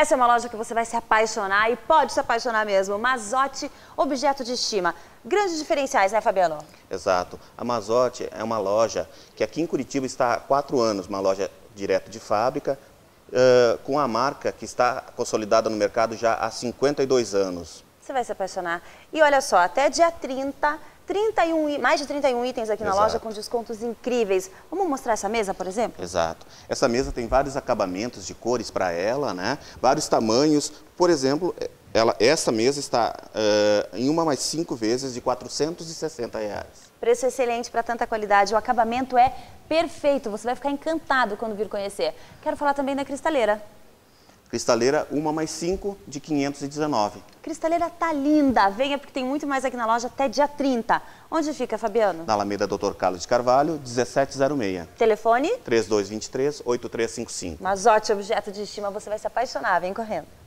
Essa é uma loja que você vai se apaixonar e pode se apaixonar mesmo. Mazote, objeto de estima. Grandes diferenciais, né, Fabiano? Exato. A Mazote é uma loja que aqui em Curitiba está há quatro anos, uma loja direto de fábrica, uh, com a marca que está consolidada no mercado já há 52 anos. Você vai se apaixonar. E olha só, até dia 30 31, mais de 31 itens aqui na loja com descontos incríveis. Vamos mostrar essa mesa, por exemplo? Exato. Essa mesa tem vários acabamentos de cores para ela, né? Vários tamanhos. Por exemplo, eh, ela, essa mesa está uh, em uma mais cinco vezes de 460 reais. Preço excelente para tanta qualidade. O acabamento é perfeito. Você vai ficar encantado quando vir conhecer. Quero falar também da cristaleira. Cristaleira, uma mais cinco, de 519. Cristaleira tá linda. Venha porque tem muito mais aqui na loja até dia 30. Onde fica, Fabiano? Na Alameda Dr. Carlos de Carvalho, 1706. Telefone? 3223-8355. Mas ótimo objeto de estima, você vai se apaixonar. Vem correndo.